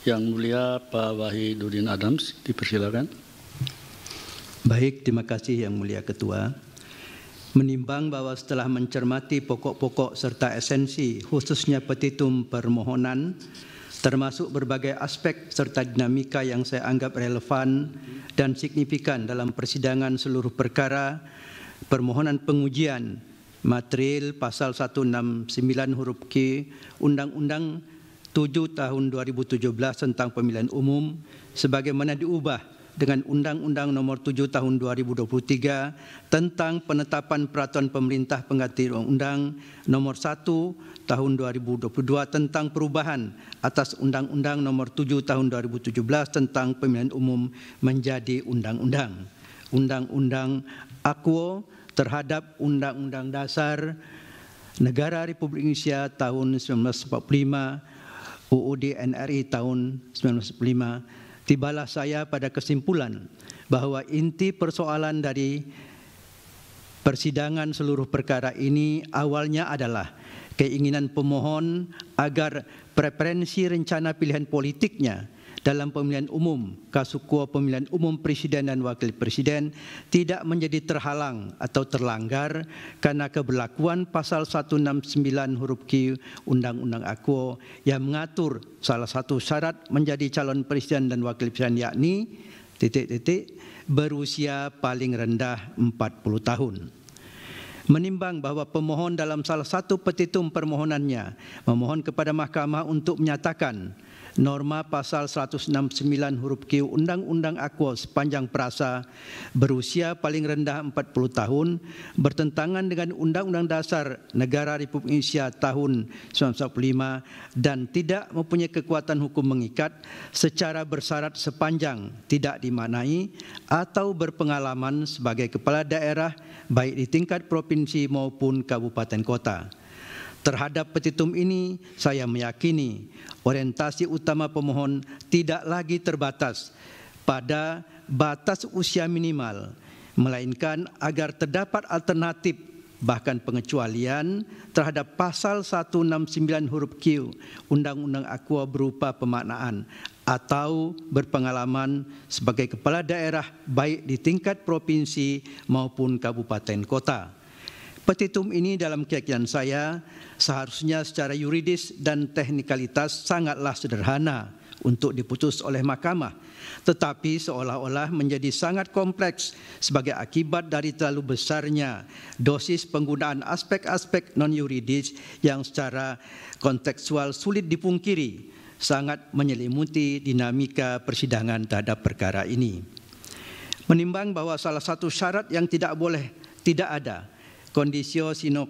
Yang Mulia Pak Wahidudin Adams, dipersilakan. Baik, terima kasih Yang Mulia Ketua. Menimbang bahwa setelah mencermati pokok-pokok serta esensi khususnya petitum permohonan termasuk berbagai aspek serta dinamika yang saya anggap relevan dan signifikan dalam persidangan seluruh perkara permohonan pengujian material pasal 169 huruf Q Undang-Undang 7 tahun 2017 tentang pemilihan umum sebagaimana diubah dengan Undang-Undang Nomor 7 Tahun 2023 tentang penetapan peraturan pemerintah pengganti Undang-Undang Nomor 1 Tahun 2022 tentang perubahan atas Undang-Undang Nomor 7 Tahun 2017 tentang pemilihan umum menjadi undang-undang. Undang-undang Akuo terhadap Undang-Undang Dasar Negara Republik Indonesia tahun 1945 UUD NRI tahun 1995. tibalah saya pada kesimpulan bahwa inti persoalan dari persidangan seluruh perkara ini awalnya adalah keinginan pemohon agar preferensi rencana pilihan politiknya dalam pemilihan umum Kasukuo pemilihan umum presiden dan wakil presiden tidak menjadi terhalang atau terlanggar karena keberlakuan pasal 169 huruf Q Undang-Undang Akuo yang mengatur salah satu syarat menjadi calon presiden dan wakil presiden yakni titik-titik berusia paling rendah 40 tahun menimbang bahwa pemohon dalam salah satu petitum permohonannya memohon kepada mahkamah untuk menyatakan norma pasal 169 huruf Q Undang-Undang Aqua sepanjang perasa berusia paling rendah 40 tahun bertentangan dengan Undang-Undang Dasar Negara Republik Indonesia tahun 1945 dan tidak mempunyai kekuatan hukum mengikat secara bersyarat sepanjang tidak dimaknai atau berpengalaman sebagai kepala daerah baik di tingkat provinsi maupun kabupaten kota. Terhadap petitum ini saya meyakini orientasi utama pemohon tidak lagi terbatas pada batas usia minimal, melainkan agar terdapat alternatif bahkan pengecualian terhadap pasal 169 huruf Q Undang-Undang Aqua berupa pemaknaan atau berpengalaman sebagai kepala daerah baik di tingkat provinsi maupun kabupaten kota. Petitum ini dalam keyakinan saya seharusnya secara yuridis dan teknikalitas sangatlah sederhana untuk diputus oleh mahkamah tetapi seolah-olah menjadi sangat kompleks sebagai akibat dari terlalu besarnya dosis penggunaan aspek-aspek non yuridis yang secara kontekstual sulit dipungkiri sangat menyelimuti dinamika persidangan terhadap perkara ini menimbang bahwa salah satu syarat yang tidak boleh tidak ada condición sino